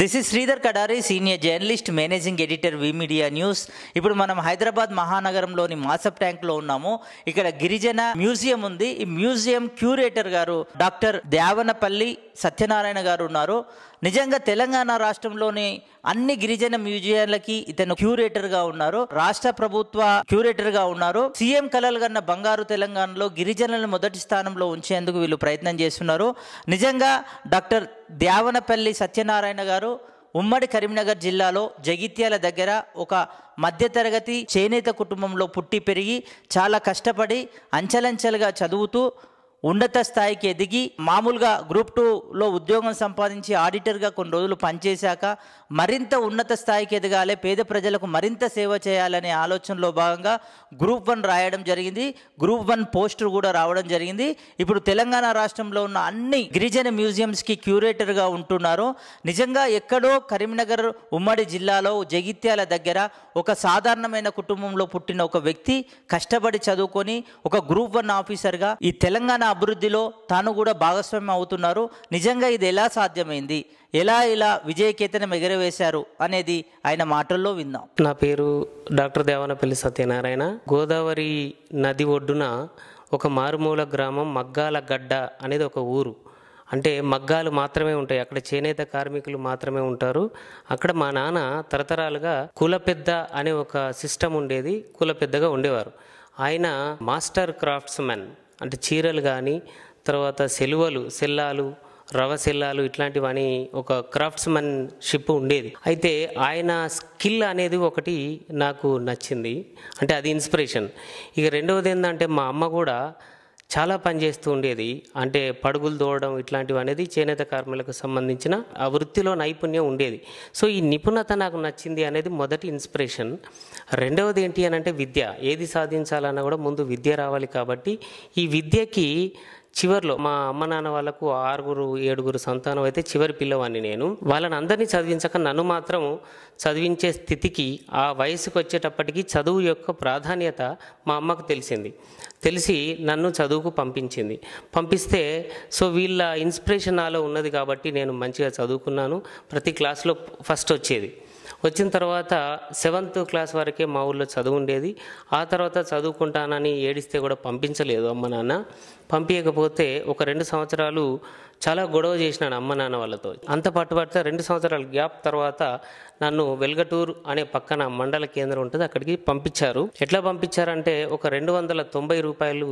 this is Sridhar Kadari senior journalist managing editor V media news ఇప్పుడు మనం హైదరాబాద్ మహానగరంలోని మాసప్ ట్యాంక్లో ఉన్నాము ఇక్కడ గిరిజన మ్యూజియం ఉంది ఈ మ్యూజియం క్యూరేటర్ గారు డాక్టర్ దేవనపల్లి సత్యనారాయణ గారు ఉన్నారు నిజంగా తెలంగాణ రాష్ట్రంలోని అన్ని గిరిజన మ్యూజియంలకి ఇతను క్యూరేటర్ గా ఉన్నారు రాష్ట్ర ప్రభుత్వ క్యూరేటర్ గా ఉన్నారు సీఎం కలలు కన్న బంగారు తెలంగాణలో గిరిజనులను మొదటి స్థానంలో ఉంచేందుకు వీళ్ళు ప్రయత్నం చేస్తున్నారు నిజంగా డాక్టర్ దేవనపల్లి సత్యనారాయణ గారు ఉమ్మడి కరీంనగర్ జిల్లాలో జగిత్యాల దగ్గర ఒక మధ్యతరగతి చేనేత కుటుంబంలో పుట్టి పెరిగి చాలా కష్టపడి అంచెలంచెలుగా చదువుతూ ఉన్నత స్థాయికి ఎదిగి మామూలుగా గ్రూప్ టూలో ఉద్యోగం సంపాదించి ఆడిటర్గా కొన్ని రోజులు పనిచేశాక మరింత ఉన్నత స్థాయికి ఎదగాలి పేద ప్రజలకు మరింత సేవ చేయాలనే ఆలోచనలో భాగంగా గ్రూప్ వన్ రాయడం జరిగింది గ్రూప్ వన్ పోస్టర్ కూడా రావడం జరిగింది ఇప్పుడు తెలంగాణ రాష్ట్రంలో ఉన్న అన్ని గిరిజన మ్యూజియంస్కి క్యూరేటర్గా ఉంటున్నారు నిజంగా ఎక్కడో కరీంనగర్ ఉమ్మడి జిల్లాలో జగిత్యాల దగ్గర ఒక సాధారణమైన కుటుంబంలో పుట్టిన ఒక వ్యక్తి కష్టపడి చదువుకొని ఒక గ్రూప్ వన్ ఆఫీసర్గా ఈ తెలంగాణ అభివృద్ధిలో తాను కూడా భాగస్వామ్యం అవుతున్నారు నిజంగా ఇది ఎలా సాధ్యమైంది ఎలా ఇలా విజయకేతనం ఎగరవేశారు అనేది ఆయన మాటల్లో విందాం నా పేరు డాక్టర్ దేవనపల్లి సత్యనారాయణ గోదావరి నది ఒడ్డున ఒక మారుమూల గ్రామం మగ్గాల గడ్డ అనేది ఒక ఊరు అంటే మగ్గాలు మాత్రమే ఉంటాయి అక్కడ చేనేత కార్మికులు మాత్రమే ఉంటారు అక్కడ మా నాన్న తరతరాలుగా కుల పెద్ద అనే ఒక సిస్టమ్ ఉండేది కుల పెద్దగా ఉండేవారు ఆయన మాస్టర్ క్రాఫ్ట్స్మెన్ అంటే చీరలు కానీ తర్వాత సెలువలు సెల్లాలు రవ సెల్లాలు ఇట్లాంటివని ఒక క్రాఫ్ట్స్మెన్ షిప్ ఉండేది అయితే ఆయన స్కిల్ అనేది ఒకటి నాకు నచ్చింది అంటే అది ఇన్స్పిరేషన్ ఇక రెండవది ఏంటంటే మా అమ్మ కూడా చాలా పని చేస్తూ ఉండేది అంటే పడుగులు దూడడం ఇట్లాంటివి అనేది చేనేత కార్మికులకు సంబంధించిన ఆ వృత్తిలో నైపుణ్యం ఉండేది సో ఈ నిపుణత నాకు నచ్చింది అనేది మొదటి ఇన్స్పిరేషన్ రెండవది ఏంటి అని అంటే విద్య ఏది సాధించాలన్నా కూడా ముందు విద్య రావాలి కాబట్టి ఈ విద్యకి చివరిలో మా అమ్మ నాన్న వాళ్ళకు ఆరుగురు ఏడుగురు సంతానం అయితే చివరి పిల్లవాన్ని నేను వాళ్ళని అందరినీ చదివించక నన్ను మాత్రం చదివించే స్థితికి ఆ వయసుకు వచ్చేటప్పటికి చదువు యొక్క ప్రాధాన్యత మా అమ్మకు తెలిసింది తెలిసి నన్ను చదువుకు పంపించింది పంపిస్తే సో వీళ్ళ ఇన్స్పిరేషన్ నాలో ఉన్నది కాబట్టి నేను మంచిగా చదువుకున్నాను ప్రతి క్లాస్లో ఫస్ట్ వచ్చేది వచ్చిన తర్వాత సెవెంత్ క్లాస్ వరకే మా ఊళ్ళో చదువు ఉండేది ఆ తర్వాత చదువుకుంటానని ఏడిస్తే కూడా పంపించలేదు అమ్మ నాన్న పంపించకపోతే ఒక రెండు సంవత్సరాలు చాలా గొడవ చేసినాను అమ్మ నాన్న వాళ్ళతో అంత పట్టుబడితే రెండు సంవత్సరాల గ్యాప్ తర్వాత నన్ను వెల్గటూర్ అనే పక్కన మండల కేంద్రం ఉంటుంది అక్కడికి పంపించారు ఎట్లా పంపించారంటే ఒక రెండు వందల తొంభై రూపాయలు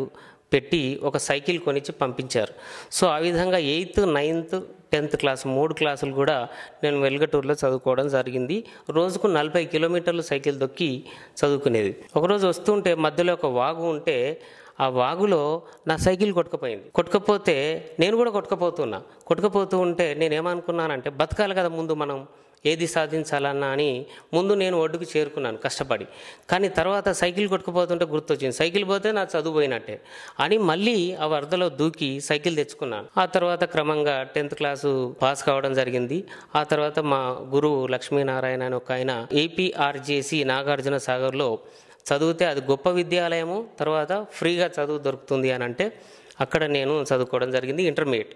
పెట్టి ఒక సైకిల్ కొనిచ్చి పంపించారు సో ఆ విధంగా ఎయిత్ నైన్త్ టెన్త్ క్లాస్ మూడు క్లాసులు కూడా నేను వెల్గటూరులో చదువుకోవడం జరిగింది రోజుకు నలభై కిలోమీటర్లు సైకిల్ దొక్కి చదువుకునేది ఒకరోజు వస్తుంటే మధ్యలో ఒక వాగు ఉంటే ఆ వాగులో నా సైకిల్ కొట్టుకుపోయింది కొట్టుకపోతే నేను కూడా కొట్టుకుపోతున్నా కొట్టుకుపోతూ ఉంటే నేనేమనుకున్నానంటే బతకాలి కదా ముందు మనం ఏది సాధించాలన్నా అని ముందు నేను ఒడ్డుకు చేరుకున్నాను కష్టపడి కానీ తర్వాత సైకిల్ కొట్టుకుపోతుంటే గుర్తొచ్చింది సైకిల్ పోతే నా చదువు పోయినట్టే అని మళ్ళీ ఆ వరదలో దూకి సైకిల్ తెచ్చుకున్నాను ఆ తర్వాత క్రమంగా టెన్త్ క్లాసు పాస్ కావడం జరిగింది ఆ తర్వాత మా గురువు లక్ష్మీనారాయణ అని ఒక ఆయన ఏపీఆర్జేసి నాగార్జున సాగర్లో చదివితే అది గొప్ప విద్యాలయము తర్వాత ఫ్రీగా చదువు దొరుకుతుంది అని అంటే అక్కడ నేను చదువుకోవడం జరిగింది ఇంటర్మీడియట్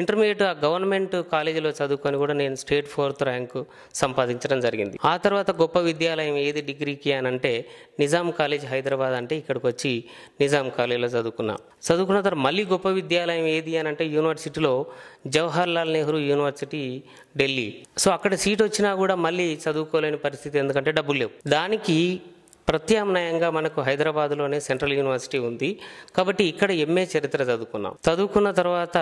ఇంటర్మీడియట్ ఆ గవర్నమెంట్ కాలేజీలో చదువుకొని కూడా నేను స్టేట్ ఫోర్త్ ర్యాంకు సంపాదించడం జరిగింది ఆ తర్వాత గొప్ప విద్యాలయం ఏది డిగ్రీకి అని అంటే నిజాం కాలేజ్ హైదరాబాద్ అంటే ఇక్కడికి వచ్చి నిజాం కాలేజీలో చదువుకున్నా చదువుకున్న తర్వాత మళ్ళీ గొప్ప విద్యాలయం ఏది అని అంటే యూనివర్సిటీలో జవహర్ లాల్ నెహ్రూ యూనివర్సిటీ ఢిల్లీ సో అక్కడ సీట్ వచ్చినా కూడా మళ్ళీ చదువుకోలేని పరిస్థితి ఎందుకంటే డబ్బులు లేవు దానికి ప్రత్యామ్నాయంగా మనకు హైదరాబాద్లోనే సెంట్రల్ యూనివర్సిటీ ఉంది కాబట్టి ఇక్కడ ఎంఏ చరిత్ర చదువుకున్నాం చదువుకున్న తర్వాత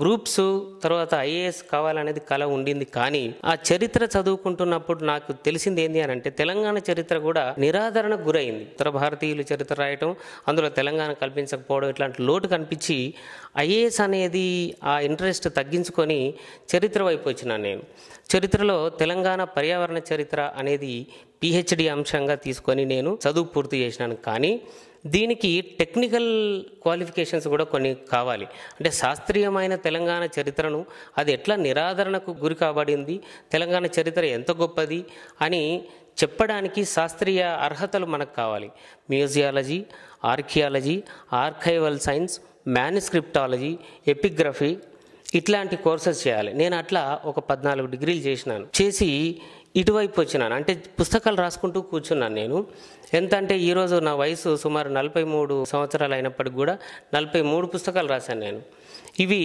గ్రూప్స్ తర్వాత ఐఏఎస్ కావాలనేది కళ ఉండింది కానీ ఆ చరిత్ర చదువుకుంటున్నప్పుడు నాకు తెలిసింది ఏంటి అని అంటే తెలంగాణ చరిత్ర కూడా నిరాదరణకు గురైంది ఉత్తర భారతీయులు చరిత్ర రాయటం అందులో తెలంగాణ కల్పించకపోవడం ఇట్లాంటి లోటు కనిపించి ఐఏఎస్ అనేది ఆ ఇంట్రెస్ట్ తగ్గించుకొని చరిత్ర వైపు వచ్చినాను నేను చరిత్రలో తెలంగాణ పర్యావరణ చరిత్ర అనేది పిహెచ్డి అంశంగా తీసుకొని నేను చదువు పూర్తి చేసినాను కానీ దీనికి టెక్నికల్ క్వాలిఫికేషన్స్ కూడా కొన్ని కావాలి అంటే శాస్త్రీయమైన తెలంగాణ చరిత్రను అది ఎట్లా నిరాదరణకు గురి కాబడింది తెలంగాణ చరిత్ర ఎంత గొప్పది అని చెప్పడానికి శాస్త్రీయ అర్హతలు మనకు కావాలి museology archaeology archival science manuscriptology epigraphy ఇట్లాంటి కోర్సెస్ చేయాలి నేను అట్లా ఒక పద్నాలుగు డిగ్రీలు చేసినాను చేసి ఇటువైపు వచ్చినాను అంటే పుస్తకాలు రాసుకుంటూ కూర్చున్నాను నేను ఎంత అంటే ఈరోజు నా వయసు సుమారు నలభై మూడు సంవత్సరాలు అయినప్పటికి కూడా నలభై మూడు పుస్తకాలు రాశాను నేను ఇవి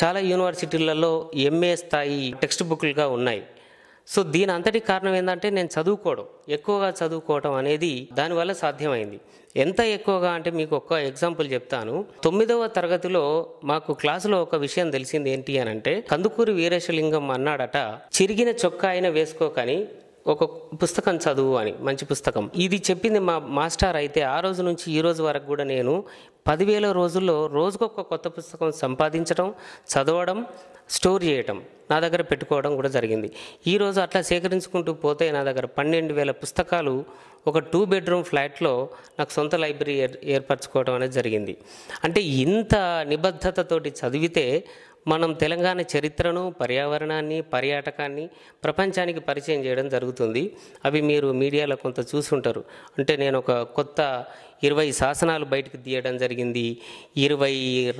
చాలా యూనివర్సిటీలలో ఎంఏ స్థాయి టెక్స్ట్ బుక్లుగా ఉన్నాయి సో దీని అంతటి కారణం ఏంటంటే నేను చదువుకోవడం ఎక్కువగా చదువుకోవడం అనేది దానివల్ల సాధ్యమైంది ఎంత ఎక్కువగా అంటే మీకు ఒక్క ఎగ్జాంపుల్ చెప్తాను తొమ్మిదవ తరగతిలో మాకు క్లాసులో ఒక విషయం తెలిసింది ఏంటి అని అంటే కందుకూరి వీరేశలింగం అన్నాడట చిరిగిన చొక్కా అయినా వేసుకోకని ఒక పుస్తకం చదువు అని మంచి పుస్తకం ఇది చెప్పింది మా మాస్టర్ అయితే ఆ రోజు నుంచి ఈ రోజు వరకు కూడా నేను పదివేల రోజుల్లో రోజుకొక కొత్త పుస్తకం సంపాదించడం చదవడం స్టోర్ చేయటం నా దగ్గర పెట్టుకోవడం కూడా జరిగింది ఈరోజు అట్లా సేకరించుకుంటూ పోతే నా దగ్గర పన్నెండు వేల పుస్తకాలు ఒక టూ బెడ్రూమ్ ఫ్లాట్లో నాకు సొంత లైబ్రరీ ఏర్ ఏర్పరచుకోవడం అనేది జరిగింది అంటే ఇంత నిబద్ధతతోటి చదివితే మనం తెలంగాణ చరిత్రను పర్యావరణాన్ని పర్యాటకాన్ని ప్రపంచానికి పరిచయం చేయడం జరుగుతుంది అవి మీరు మీడియాలో కొంత చూసుంటారు అంటే నేను ఒక కొత్త ఇరవై శాసనాలు బయటకు తీయడం జరిగింది ఇరవై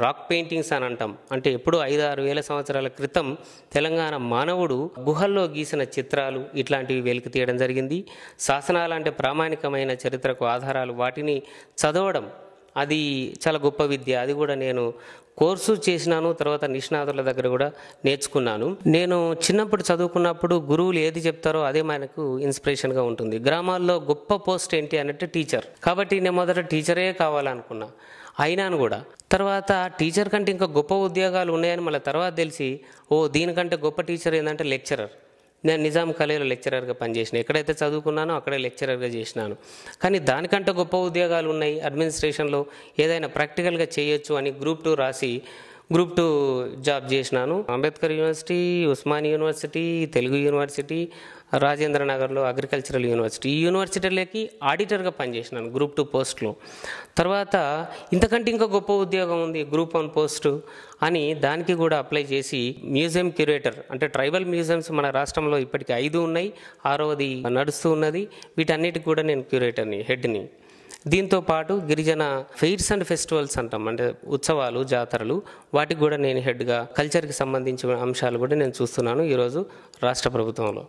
రాక్ పెయింటింగ్స్ అని అంటాం అంటే ఎప్పుడూ ఐదు ఆరు వేల సంవత్సరాల క్రితం తెలంగాణ మానవుడు గుహల్లో గీసిన చిత్రాలు ఇట్లాంటివి వెలికి తీయడం జరిగింది శాసనాలంటే ప్రామాణికమైన చరిత్రకు ఆధారాలు వాటిని చదవడం అది చాలా గొప్ప విద్య అది కూడా నేను కోర్సు చేసినాను తర్వాత నిష్ణాతుల దగ్గర కూడా నేర్చుకున్నాను నేను చిన్నప్పుడు చదువుకున్నప్పుడు గురువులు ఏది చెప్తారో అదే మనకు ఇన్స్పిరేషన్గా ఉంటుంది గ్రామాల్లో గొప్ప పోస్ట్ ఏంటి అన్నట్టు టీచర్ కాబట్టి నేను మొదట టీచరే కావాలనుకున్నా అయినాను కూడా తర్వాత టీచర్ కంటే ఇంకా గొప్ప ఉద్యోగాలు ఉన్నాయని మళ్ళీ తర్వాత తెలిసి ఓ దీనికంటే గొప్ప టీచర్ ఏంటంటే లెక్చరర్ నేను నిజాం కళలో లెక్చరర్గా పనిచేసిన ఎక్కడైతే చదువుకున్నానో అక్కడే లెక్చరర్గా చేసినాను కానీ దానికంటే గొప్ప ఉద్యోగాలు ఉన్నాయి అడ్మినిస్ట్రేషన్లో ఏదైనా ప్రాక్టికల్గా చేయొచ్చు అని గ్రూప్ టూ రాసి గ్రూప్ టూ జాబ్ చేసినాను Ambedkar university Osman university Telugu university Rajendra నగర్లో అగ్రికల్చరల్ యూనివర్సిటీ ఈ యూనివర్సిటీలకి ఆడిటర్గా పనిచేసినాను గ్రూప్ టూ పోస్ట్లో తర్వాత ఇంతకంటే ఇంకా గొప్ప ఉద్యోగం ఉంది గ్రూప్ వన్ పోస్టు అని దానికి కూడా అప్లై చేసి మ్యూజియం క్యూరేటర్ అంటే ట్రైబల్ మ్యూజియంస్ మన రాష్ట్రంలో ఇప్పటికి ఐదు ఉన్నాయి ఆరవది నడుస్తూ ఉన్నది వీటన్నిటికి కూడా నేను క్యూరేటర్ని హెడ్ని దీంతో పాటు గిరిజన ఫెయిర్స్ అండ్ ఫెస్టివల్స్ అంటాం అంటే ఉత్సవాలు జాతరలు వాటికి కూడా నేను హెడ్గా కల్చర్కి సంబంధించిన అంశాలు కూడా నేను చూస్తున్నాను ఈరోజు రాష్ట్ర ప్రభుత్వంలో